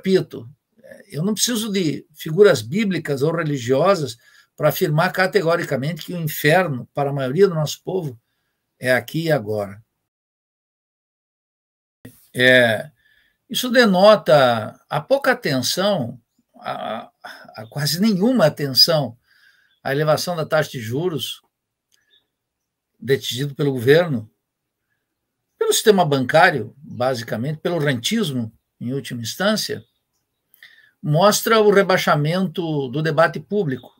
repito, eu não preciso de figuras bíblicas ou religiosas para afirmar categoricamente que o inferno, para a maioria do nosso povo, é aqui e agora. É, isso denota a pouca atenção, a, a quase nenhuma atenção à elevação da taxa de juros decidido pelo governo, pelo sistema bancário, basicamente, pelo rentismo, em última instância, mostra o rebaixamento do debate público,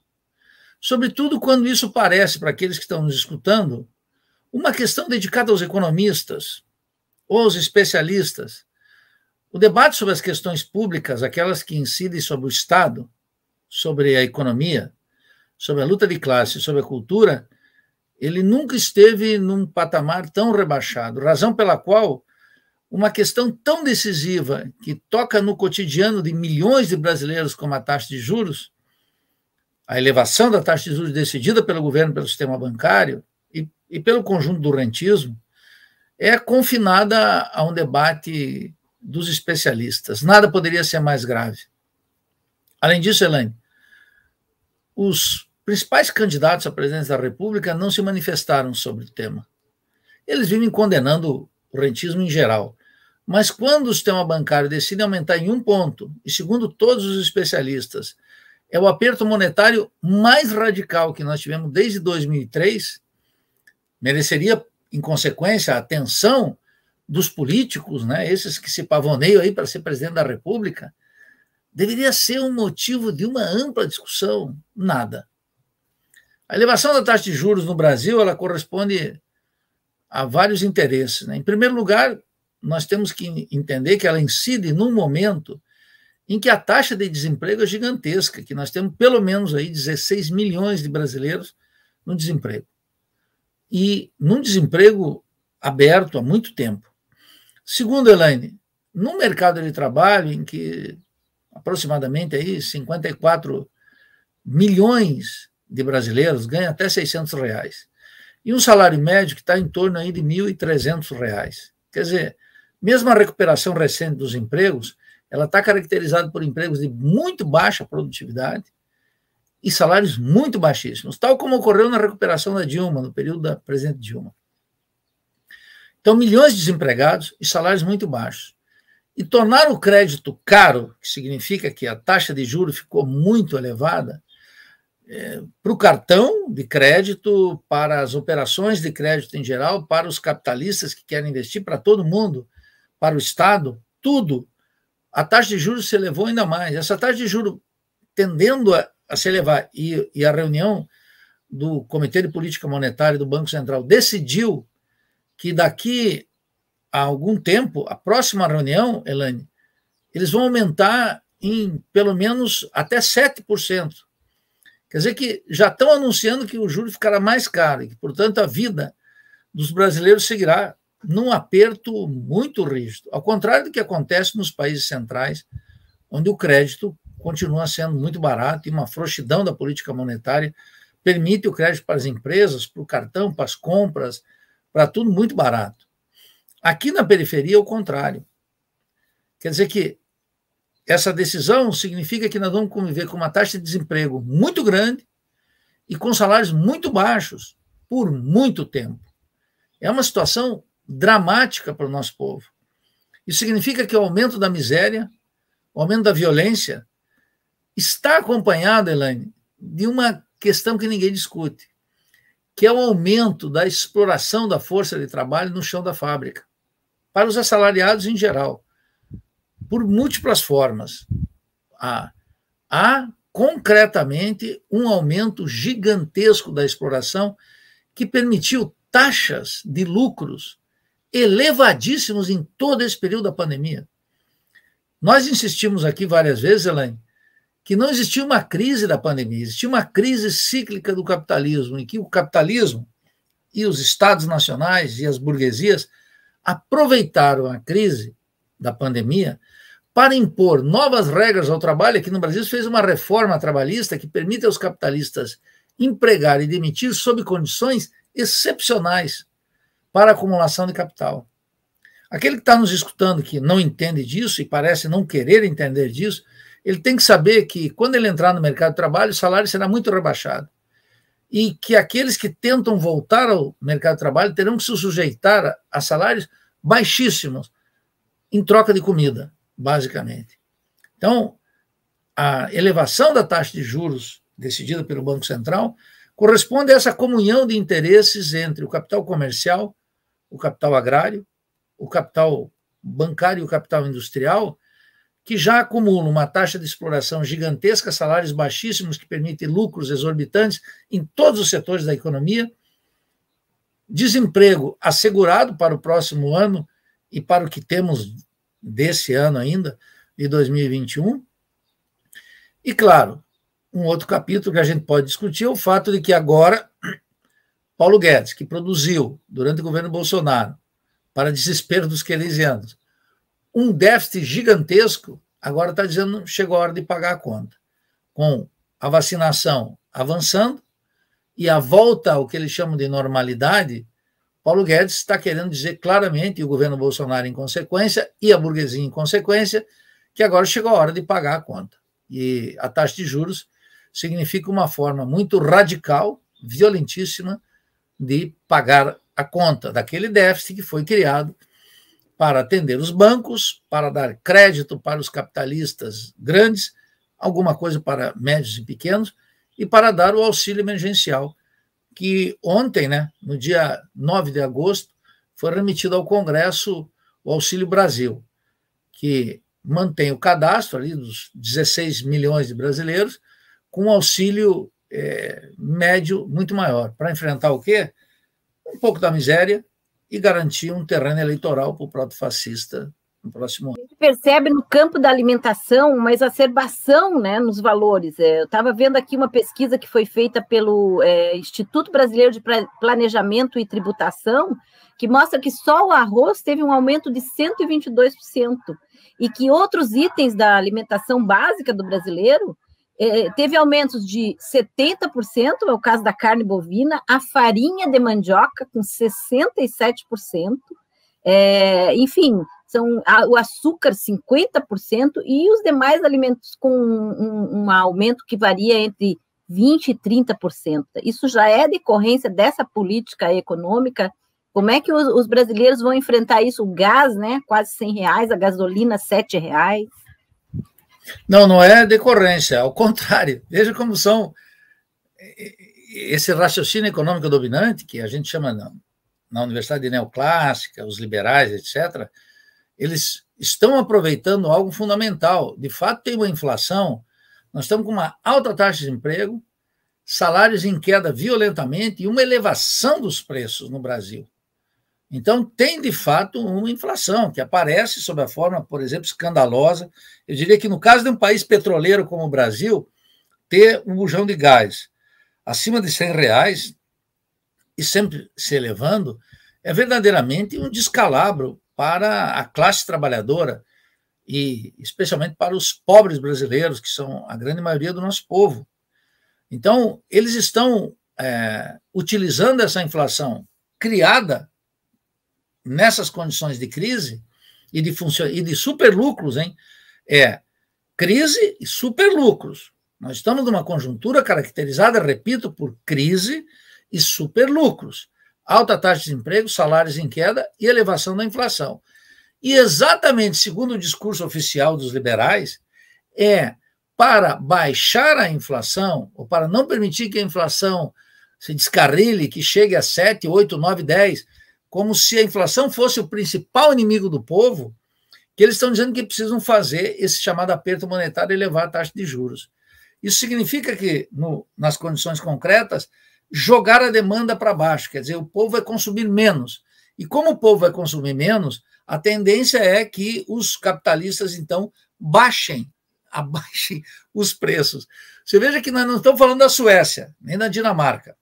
sobretudo quando isso parece, para aqueles que estão nos escutando, uma questão dedicada aos economistas ou aos especialistas. O debate sobre as questões públicas, aquelas que incidem sobre o Estado, sobre a economia, sobre a luta de classe, sobre a cultura, ele nunca esteve num patamar tão rebaixado, razão pela qual uma questão tão decisiva que toca no cotidiano de milhões de brasileiros como a taxa de juros, a elevação da taxa de juros decidida pelo governo, pelo sistema bancário e, e pelo conjunto do rentismo, é confinada a um debate dos especialistas. Nada poderia ser mais grave. Além disso, Elaine, os principais candidatos à presidência da República não se manifestaram sobre o tema. Eles vivem condenando o rentismo em geral. Mas quando o sistema bancário decide aumentar em um ponto, e segundo todos os especialistas, é o aperto monetário mais radical que nós tivemos desde 2003, mereceria, em consequência, a atenção dos políticos, né, esses que se pavoneiam aí para ser presidente da República, deveria ser um motivo de uma ampla discussão. Nada. A elevação da taxa de juros no Brasil ela corresponde a vários interesses. Né? Em primeiro lugar, nós temos que entender que ela incide num momento em que a taxa de desemprego é gigantesca, que nós temos pelo menos aí 16 milhões de brasileiros no desemprego. E num desemprego aberto há muito tempo. Segundo, Elaine, no mercado de trabalho em que aproximadamente aí 54 milhões de brasileiros ganham até 600 reais e um salário médio que está em torno aí de 1.300 reais. Quer dizer, mesmo a recuperação recente dos empregos, ela está caracterizada por empregos de muito baixa produtividade e salários muito baixíssimos, tal como ocorreu na recuperação da Dilma, no período da presidente Dilma. Então, milhões de desempregados e salários muito baixos. E tornar o crédito caro, que significa que a taxa de juros ficou muito elevada, é, para o cartão de crédito, para as operações de crédito em geral, para os capitalistas que querem investir, para todo mundo para o Estado, tudo, a taxa de juros se elevou ainda mais. Essa taxa de juros tendendo a, a se elevar e, e a reunião do Comitê de Política Monetária do Banco Central decidiu que daqui a algum tempo, a próxima reunião, Elaine, eles vão aumentar em pelo menos até 7%. Quer dizer que já estão anunciando que o juro ficará mais caro e que, portanto, a vida dos brasileiros seguirá num aperto muito rígido, ao contrário do que acontece nos países centrais, onde o crédito continua sendo muito barato e uma frouxidão da política monetária permite o crédito para as empresas, para o cartão, para as compras, para tudo muito barato. Aqui na periferia é o contrário. Quer dizer que essa decisão significa que nós vamos conviver com uma taxa de desemprego muito grande e com salários muito baixos por muito tempo. É uma situação dramática para o nosso povo. Isso significa que o aumento da miséria, o aumento da violência, está acompanhado, Elaine, de uma questão que ninguém discute, que é o aumento da exploração da força de trabalho no chão da fábrica, para os assalariados em geral, por múltiplas formas. Há, há concretamente um aumento gigantesco da exploração que permitiu taxas de lucros elevadíssimos em todo esse período da pandemia. Nós insistimos aqui várias vezes, Elaine, que não existia uma crise da pandemia, existia uma crise cíclica do capitalismo, em que o capitalismo e os estados nacionais e as burguesias aproveitaram a crise da pandemia para impor novas regras ao trabalho. Aqui no Brasil, fez uma reforma trabalhista que permite aos capitalistas empregar e demitir sob condições excepcionais para acumulação de capital. Aquele que está nos escutando que não entende disso e parece não querer entender disso, ele tem que saber que quando ele entrar no mercado de trabalho, o salário será muito rebaixado. E que aqueles que tentam voltar ao mercado de trabalho terão que se sujeitar a salários baixíssimos, em troca de comida, basicamente. Então, a elevação da taxa de juros decidida pelo Banco Central corresponde a essa comunhão de interesses entre o capital comercial o capital agrário, o capital bancário e o capital industrial, que já acumulam uma taxa de exploração gigantesca, salários baixíssimos que permitem lucros exorbitantes em todos os setores da economia, desemprego assegurado para o próximo ano e para o que temos desse ano ainda, de 2021. E, claro, um outro capítulo que a gente pode discutir é o fato de que agora Paulo Guedes, que produziu, durante o governo Bolsonaro, para desespero dos keynesianos, um déficit gigantesco, agora está dizendo chegou a hora de pagar a conta. Com a vacinação avançando e a volta ao que eles chamam de normalidade, Paulo Guedes está querendo dizer claramente, e o governo Bolsonaro em consequência, e a burguesia em consequência, que agora chegou a hora de pagar a conta. E a taxa de juros significa uma forma muito radical, violentíssima, de pagar a conta daquele déficit que foi criado para atender os bancos, para dar crédito para os capitalistas grandes, alguma coisa para médios e pequenos e para dar o auxílio emergencial que ontem, né, no dia 9 de agosto, foi remetido ao Congresso o Auxílio Brasil, que mantém o cadastro ali dos 16 milhões de brasileiros com auxílio é, médio muito maior, para enfrentar o quê? Um pouco da miséria e garantir um terreno eleitoral para o próprio fascista no próximo ano. A gente percebe no campo da alimentação uma exacerbação né, nos valores. É, eu estava vendo aqui uma pesquisa que foi feita pelo é, Instituto Brasileiro de Planejamento e Tributação, que mostra que só o arroz teve um aumento de 122%, e que outros itens da alimentação básica do brasileiro é, é, teve aumentos de 70%, é o caso da carne bovina, a farinha de mandioca com 67%, é, enfim, são a, o açúcar 50% e os demais alimentos com um, um aumento que varia entre 20% e 30%. Isso já é decorrência dessa política econômica. Como é que os, os brasileiros vão enfrentar isso? O gás, né? Quase 100 reais, a gasolina, 7 reais. Não, não é decorrência, ao é contrário. Veja como são esse raciocínio econômico dominante, que a gente chama na, na universidade neoclássica, os liberais, etc., eles estão aproveitando algo fundamental. De fato, tem uma inflação, nós estamos com uma alta taxa de emprego, salários em queda violentamente e uma elevação dos preços no Brasil. Então, tem de fato uma inflação que aparece sob a forma, por exemplo, escandalosa. Eu diria que, no caso de um país petroleiro como o Brasil, ter um bujão de gás acima de 100 reais e sempre se elevando é verdadeiramente um descalabro para a classe trabalhadora e especialmente para os pobres brasileiros, que são a grande maioria do nosso povo. Então, eles estão é, utilizando essa inflação criada nessas condições de crise e de, funcion... e de superlucros, hein? É crise e superlucros. Nós estamos numa conjuntura caracterizada, repito, por crise e superlucros, alta taxa de desemprego, salários em queda e elevação da inflação. E exatamente segundo o discurso oficial dos liberais, é para baixar a inflação, ou para não permitir que a inflação se descarrile, que chegue a 7, 8, 9, 10, como se a inflação fosse o principal inimigo do povo, que eles estão dizendo que precisam fazer esse chamado aperto monetário e elevar a taxa de juros. Isso significa que, no, nas condições concretas, jogar a demanda para baixo, quer dizer, o povo vai consumir menos. E como o povo vai consumir menos, a tendência é que os capitalistas, então, baixem, abaixem os preços. Você veja que nós não estamos falando da Suécia, nem da Dinamarca,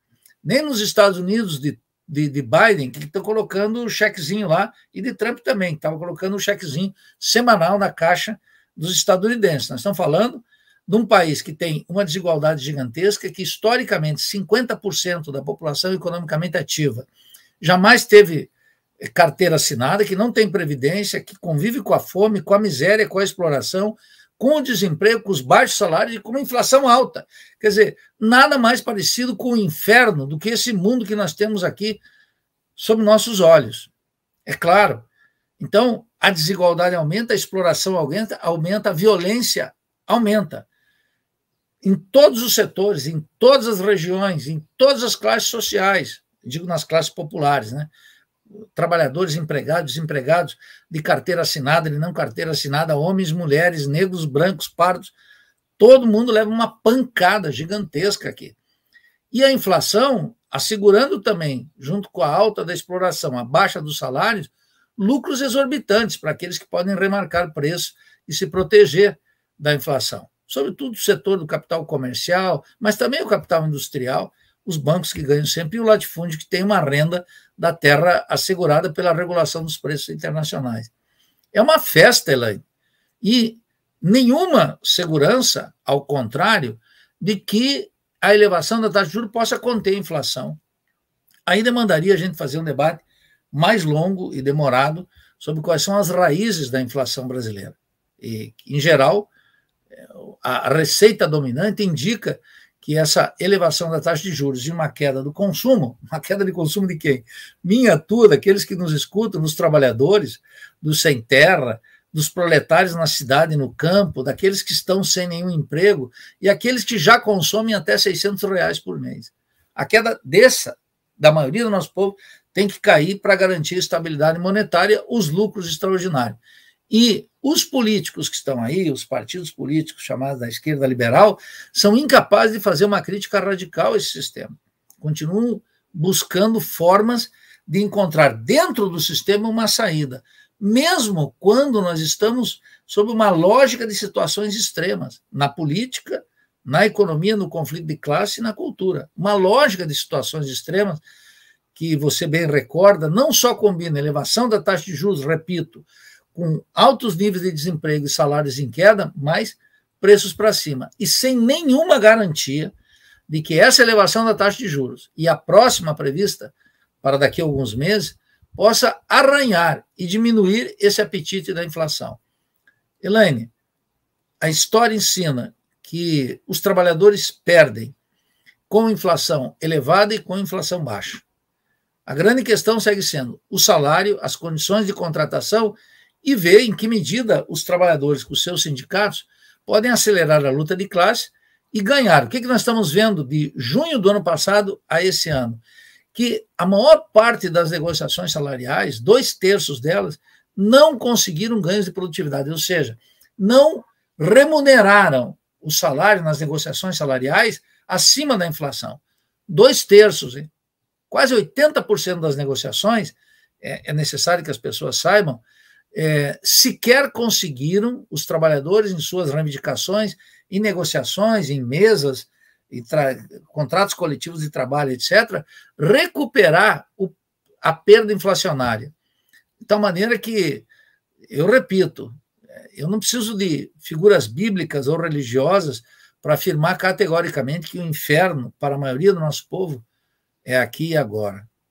nem nos Estados Unidos de de, de Biden, que estão colocando o chequezinho lá, e de Trump também, que estava colocando um chequezinho semanal na caixa dos estadunidenses. Nós estamos falando de um país que tem uma desigualdade gigantesca, que historicamente 50% da população é economicamente ativa jamais teve carteira assinada, que não tem previdência, que convive com a fome, com a miséria, com a exploração, com desemprego, com os baixos salários e com uma inflação alta. Quer dizer, nada mais parecido com o inferno do que esse mundo que nós temos aqui sob nossos olhos. É claro. Então, a desigualdade aumenta, a exploração aumenta, aumenta a violência aumenta. Em todos os setores, em todas as regiões, em todas as classes sociais, digo nas classes populares, né? trabalhadores empregados, desempregados, de carteira assinada, de não carteira assinada, homens, mulheres, negros, brancos, pardos, todo mundo leva uma pancada gigantesca aqui. E a inflação assegurando também, junto com a alta da exploração, a baixa dos salários, lucros exorbitantes para aqueles que podem remarcar preço e se proteger da inflação. Sobretudo o setor do capital comercial, mas também o capital industrial, os bancos que ganham sempre e o latifúndio que tem uma renda da terra assegurada pela regulação dos preços internacionais. É uma festa, Elaine. E nenhuma segurança, ao contrário, de que a elevação da taxa de juros possa conter a inflação. Aí demandaria a gente fazer um debate mais longo e demorado sobre quais são as raízes da inflação brasileira. E, em geral, a receita dominante indica que essa elevação da taxa de juros e uma queda do consumo, uma queda de consumo de quem? Minha, tua, daqueles que nos escutam, dos trabalhadores, dos sem terra, dos proletários na cidade, no campo, daqueles que estão sem nenhum emprego e aqueles que já consomem até 600 reais por mês. A queda dessa, da maioria do nosso povo, tem que cair para garantir estabilidade monetária, os lucros extraordinários. E os políticos que estão aí, os partidos políticos chamados da esquerda liberal, são incapazes de fazer uma crítica radical a esse sistema. Continuam buscando formas de encontrar dentro do sistema uma saída, mesmo quando nós estamos sob uma lógica de situações extremas na política, na economia, no conflito de classe e na cultura. Uma lógica de situações extremas que você bem recorda, não só combina elevação da taxa de juros, repito, com altos níveis de desemprego e salários em queda, mas preços para cima. E sem nenhuma garantia de que essa elevação da taxa de juros e a próxima prevista para daqui a alguns meses possa arranhar e diminuir esse apetite da inflação. Elaine, a história ensina que os trabalhadores perdem com inflação elevada e com inflação baixa. A grande questão segue sendo o salário, as condições de contratação e ver em que medida os trabalhadores com seus sindicatos podem acelerar a luta de classe e ganhar. O que, é que nós estamos vendo de junho do ano passado a esse ano? Que a maior parte das negociações salariais, dois terços delas, não conseguiram ganhos de produtividade, ou seja, não remuneraram o salário nas negociações salariais acima da inflação. Dois terços, hein? quase 80% das negociações, é, é necessário que as pessoas saibam, é, sequer conseguiram, os trabalhadores, em suas reivindicações, em negociações, em mesas, em contratos coletivos de trabalho, etc., recuperar o, a perda inflacionária. De tal maneira que, eu repito, eu não preciso de figuras bíblicas ou religiosas para afirmar categoricamente que o inferno, para a maioria do nosso povo, é aqui e agora.